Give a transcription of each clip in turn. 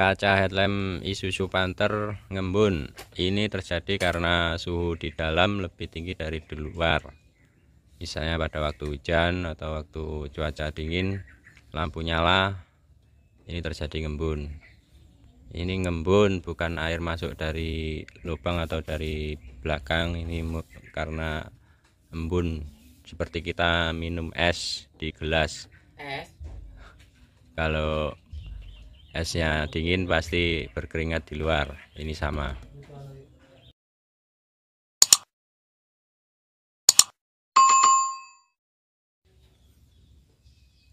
kaca headlamp Isuzu Panther ngembun ini terjadi karena suhu di dalam lebih tinggi dari di luar misalnya pada waktu hujan atau waktu cuaca dingin lampu nyala ini terjadi ngembun ini ngembun bukan air masuk dari lubang atau dari belakang ini karena embun seperti kita minum es di gelas es kalau esnya dingin pasti berkeringat di luar ini sama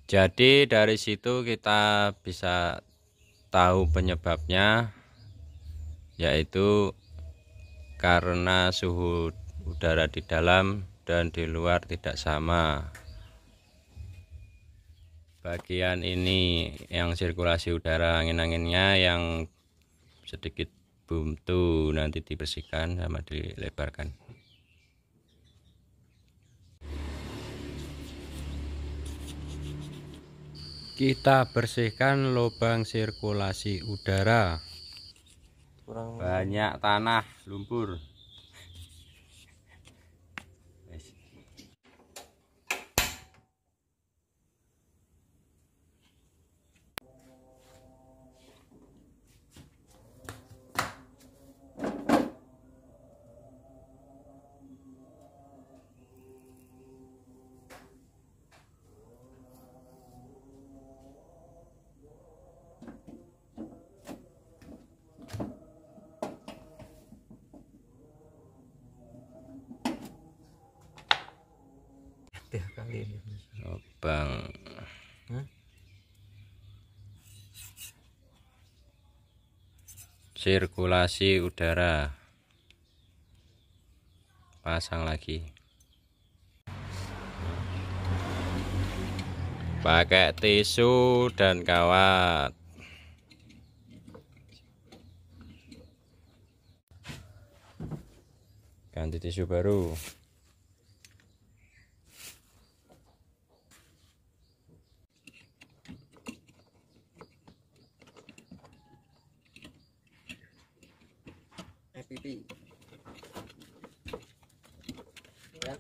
jadi dari situ kita bisa tahu penyebabnya yaitu karena suhu udara di dalam dan di luar tidak sama bagian ini yang sirkulasi udara angin-anginnya yang sedikit buntu nanti dibersihkan sama dilebarkan kita bersihkan lubang sirkulasi udara banyak tanah lumpur ya kali ini lubang Hah? sirkulasi udara pasang lagi pakai tisu dan kawat ganti tisu baru FPP ya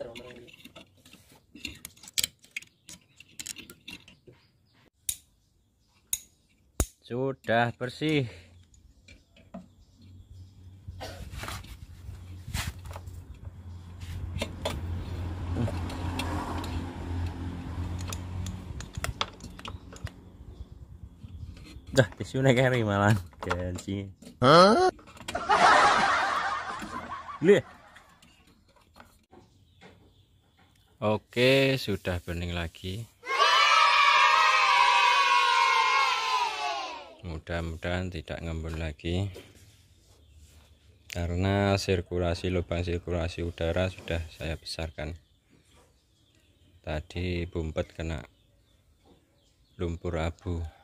sudah bersih Dah, tisu hari malah. Jangan Lih. Oke, sudah bening lagi. Mudah-mudahan tidak ngembun lagi. Karena sirkulasi lubang sirkulasi udara sudah saya besarkan. Tadi bumpet kena lumpur abu.